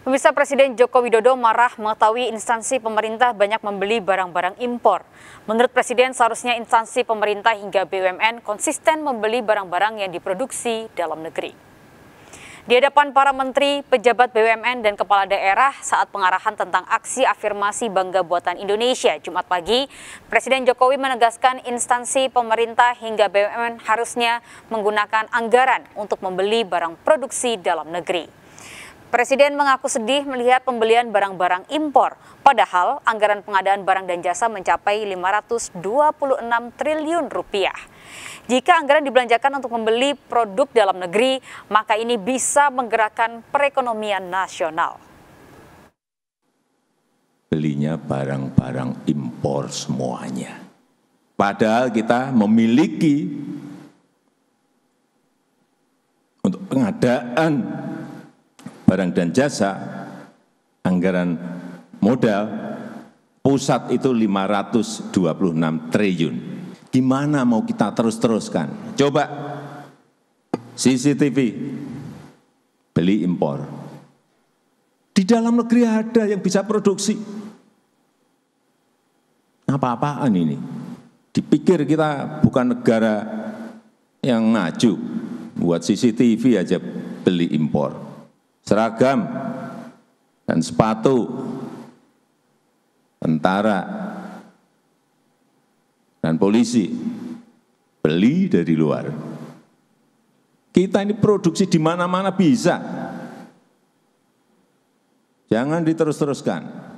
Pemirsa Presiden Joko Widodo marah mengetahui instansi pemerintah banyak membeli barang-barang impor. Menurut Presiden, seharusnya instansi pemerintah hingga BUMN konsisten membeli barang-barang yang diproduksi dalam negeri. Di hadapan para menteri, pejabat BUMN dan kepala daerah saat pengarahan tentang aksi afirmasi Bangga Buatan Indonesia Jumat pagi, Presiden Jokowi menegaskan instansi pemerintah hingga BUMN harusnya menggunakan anggaran untuk membeli barang produksi dalam negeri. Presiden mengaku sedih melihat pembelian barang-barang impor, padahal anggaran pengadaan barang dan jasa mencapai 526 triliun rupiah. Jika anggaran dibelanjakan untuk membeli produk dalam negeri, maka ini bisa menggerakkan perekonomian nasional. Belinya barang-barang impor semuanya. Padahal kita memiliki untuk pengadaan barang dan jasa, anggaran modal pusat itu 526 triliun. Gimana mau kita terus-teruskan? Coba CCTV beli impor. Di dalam negeri ada yang bisa produksi. Apa-apaan ini? Dipikir kita bukan negara yang maju. Buat CCTV aja beli impor seragam, dan sepatu tentara dan polisi beli dari luar. Kita ini produksi di mana-mana bisa. Jangan diterus-teruskan.